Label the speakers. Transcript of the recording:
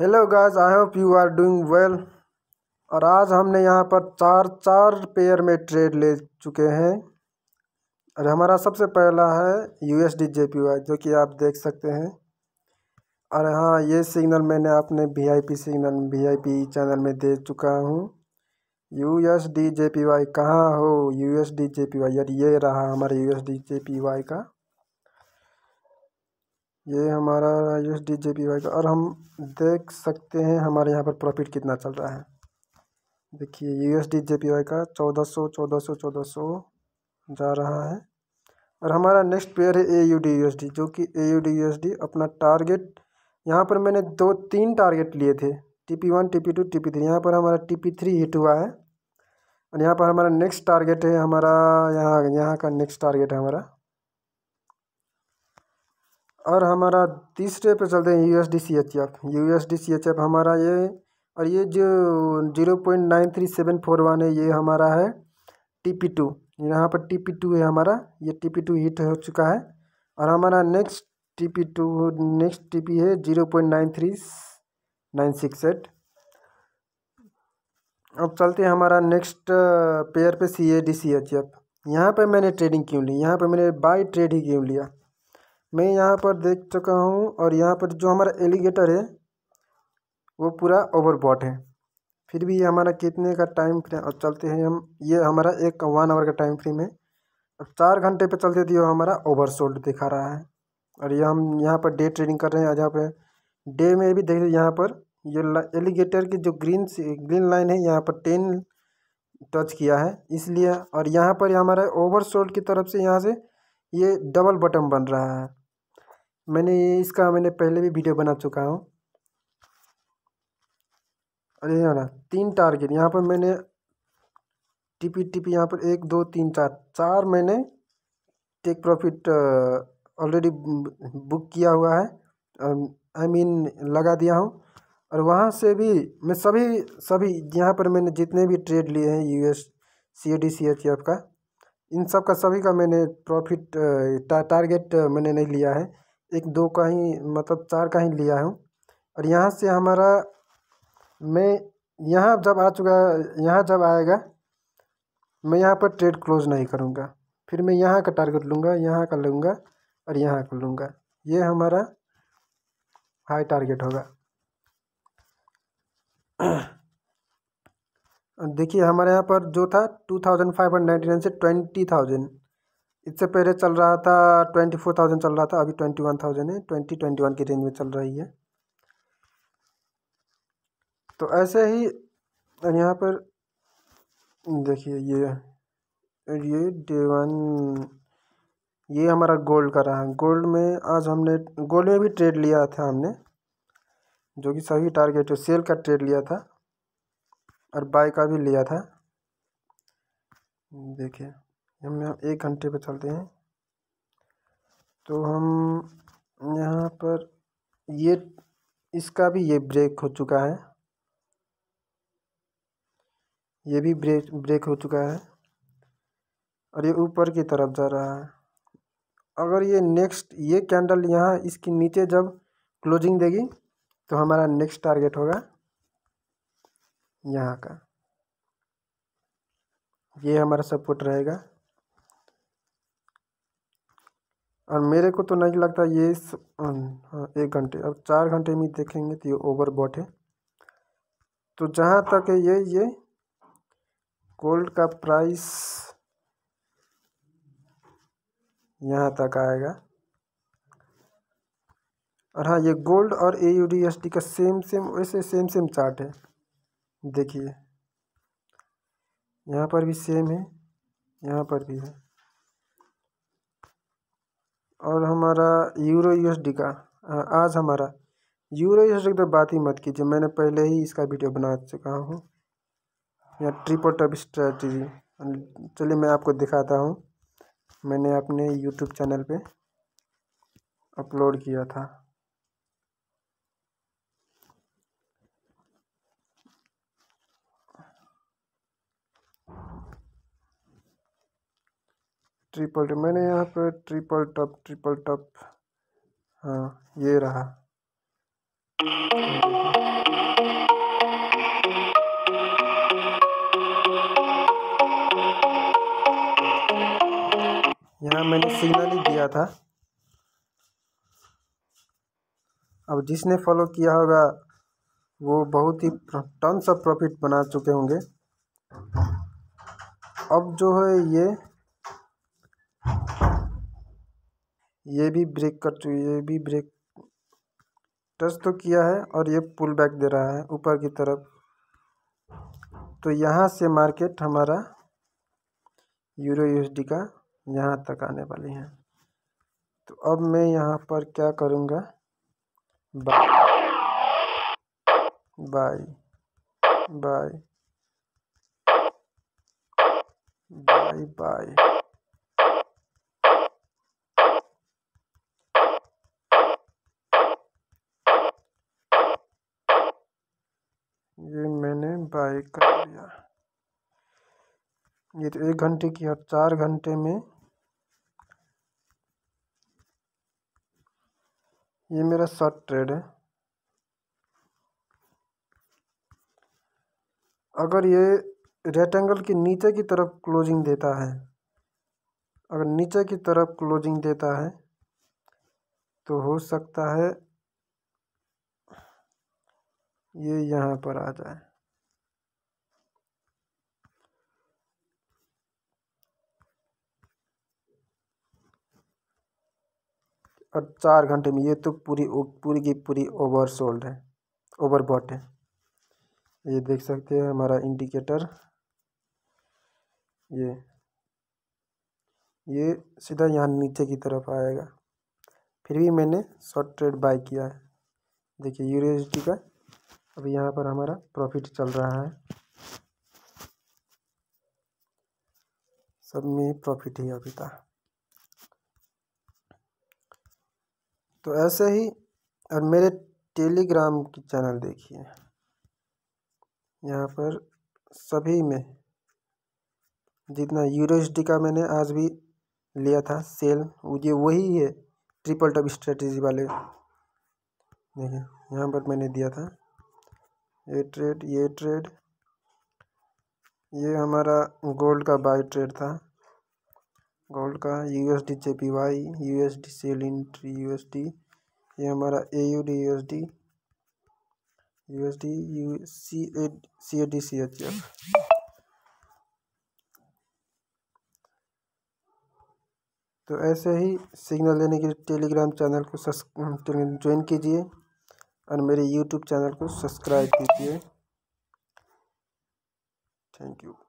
Speaker 1: hello guys I hope you are doing well और आज हमने यहाँ पर चार चार पेयर में ट्रेड ले चुके हैं और हमारा सबसे पहला है U S D J P Y जो कि आप देख सकते हैं और हाँ ये सिग्नल मैंने अपने V I P signal V I P channel में दे चुका हूँ U S D J P Y कहाँ हो U S D J P Y यार ये रहा हमारे U S D J P Y का ये हमारा Ayush D J P Y का और हम देख सकते हैं हमारे यहाँ पर प्रॉफिट कितना चल रहा है देखिए U S D J P Y का चौदह सौ चौदह सौ चौदह सौ जा रहा है और हमारा नेक्स्ट पेयर है A U D U S D जो कि A U D U S D अपना टारगेट यहाँ पर मैंने दो तीन टारगेट लिए थे T P one T P two T P three यहाँ पर हमारा टी पी थ्री हिट हुआ है और यहाँ पर हमारा नेक्स्ट टारगेट है हमारा यहाँ यहाँ का नेक्स्ट टारगेट है हमारा और हमारा तीसरे पे चलते हैं U S D C H F U S D C H F हमारा ये और ये जो zero point nine three seven four one है ये हमारा है टी पी टू यहाँ पर टी पी टू है हमारा ये टी पी टू हिट हो चुका है और हमारा next T P two next T P है zero point nine three nine six eight अब चलते हैं हमारा नेक्स्ट पेयर पे C A D C H F यहाँ पर मैंने ट्रेडिंग क्यों ली यहाँ पर मैंने बाई ट्रेड ही क्यों लिया मैं यहाँ पर देख चुका हूँ और यहाँ पर जो हमारा एलिगेटर है वो पूरा ओवरबॉट है फिर भी ये हमारा कितने का टाइम फ्रेम और चलते हैं हम ये हमारा एक वन आवर का टाइम फ्रेम है अब चार घंटे पे चलते थे हमारा ओवर दिखा रहा है और ये हम यहाँ पर डे ट्रेडिंग कर रहे हैं जहाँ यहाँ पर डे में भी देखिए यहाँ पर ये एलिगेटर की जो ग्रीन ग्रीन लाइन है यहाँ पर टेन टच किया है इसलिए और यहाँ पर हमारा ओवर की तरफ से यहाँ से ये डबल बटन बन रहा है मैंने इसका मैंने पहले भी वीडियो बना चुका हूँ अरे ये तीन टारगेट यहाँ पर मैंने टीपी टीपी यहाँ पर एक दो तीन चार चार मैंने टेक प्रॉफिट ऑलरेडी बुक किया हुआ है आई I मीन mean, लगा दिया हूँ और वहाँ से भी मैं सभी सभी यहाँ पर मैंने जितने भी ट्रेड लिए हैं U S C A D C H F का इन सब का सभी का मैंने प्रॉफिट टा, टारगेट मैंने नहीं लिया है एक दो का ही मतलब चार का ही लिया हूँ और यहाँ से हमारा मैं यहाँ जब आ चुका यहाँ जब आएगा मैं यहाँ पर ट्रेड क्लोज नहीं करूँगा फिर मैं यहाँ का टारगेट लूँगा यहाँ का लूँगा और यहाँ का लूँगा ये हमारा हाई टारगेट होगा देखिए हमारे यहाँ पर जो था two thousand five hundred ninety nine से ट्वेंटी थाउजेंड इससे पहले चल रहा था ट्वेंटी फोर थाउजेंड चल रहा था अभी ट्वेंटी वन थाउजेंड है ट्वेंटी ट्वेंटी वन की रेंज में चल रही है तो ऐसे ही यहाँ पर देखिए ये ये डे वन ये हमारा गोल्ड का रहा गोल्ड में आज हमने गोल्ड में भी ट्रेड लिया था हमने जो कि सभी टारगेट है सेल का ट्रेड लिया था और बाय का भी लिया था देखिए हम यहाँ एक घंटे पर चलते हैं तो हम यहाँ पर ये इसका भी ये ब्रेक हो चुका है ये भी ब्रेक ब्रेक हो चुका है और ये ऊपर की तरफ जा रहा है अगर ये नेक्स्ट ये कैंडल यहाँ इसके नीचे जब क्लोजिंग देगी तो हमारा नेक्स्ट टारगेट होगा यहाँ का ये हमारा सपोर्ट रहेगा और मेरे को तो नहीं लगता ये इस हाँ, एक घंटे अब चार घंटे में देखेंगे तो ये ओवर बॉट है तो जहाँ तक है ये ये गोल्ड का प्राइस यहाँ तक आएगा और हाँ ये गोल्ड और A U D S D का सेम सेम वैसे सेम सेम चार्ट है देखिए यहाँ पर भी सेम है यहाँ पर भी है और हमारा यूरो यूएसडी का आज हमारा यूरो यूएसडी की तो बात ही मत कीजिए मैंने पहले ही इसका वीडियो बना चुका हूँ या ट्रिपल टॉप स्ट्रैटी चलिए मैं आपको दिखाता हूँ मैंने अपने यूट्यूब चैनल पे अपलोड किया था ट्रिपल टप मैंने यहाँ पे ट्रिपल टप ट्रिपल टप हाँ ये रहा यहाँ मैंने सिग्नल ही दिया था अब जिसने फॉलो किया होगा वो बहुत ही टन सा प्रॉफिट बना चुके होंगे अब जो है ये ये भी ब्रेक कर चुकी ये भी ब्रेक टच तो किया है और ये पुल बैक दे रहा है ऊपर की तरफ तो यहाँ से मार्केट हमारा यूरो यूएसडी का यहाँ तक आने वाली है तो अब मैं यहाँ पर क्या करूँगा buy buy buy buy buy मैंने बाय कर लिया ये तो एक घंटे की और चार घंटे में ये मेरा शॉर्ट ट्रेड है अगर ये रेक्टेंगल के नीचे की तरफ क्लोजिंग देता है अगर नीचे की तरफ क्लोजिंग देता है तो हो सकता है ये यहाँ पर आ जाए और चार घंटे में ये तो पूरी पूरी की पूरी ओवर सोल्ड है ओवर बॉट है ये देख सकते हैं हमारा इंडिकेटर ये ये सीधा यहाँ नीचे की तरफ आएगा फिर भी मैंने शॉर्ट ट्रेड बाय किया है देखिए यूएसडी का अभी यहाँ पर हमारा प्रॉफिट चल रहा है सब में प्रॉफिट ही अभी तक तो ऐसे ही और मेरे टेलीग्राम की चैनल देखिए यहाँ पर सभी में जितना यूरोसडी का मैंने आज भी लिया था सेल ये वही है ट्रिपल टॉप स्ट्रेटजी वाले देखिए यहाँ पर मैंने दिया था ये ट्रेड ये ट्रेड ये हमारा गोल्ड का बाई ट्रेड था गोल्ड का U S D J P Y U S D selling U S D ये हमारा A U D U S D U S D U C A C A D C H F तो ऐसे ही signal लेने के लिए Telegram channel को join कीजिए और मेरे यूट्यूब चैनल को सब्सक्राइब कीजिए थैंक यू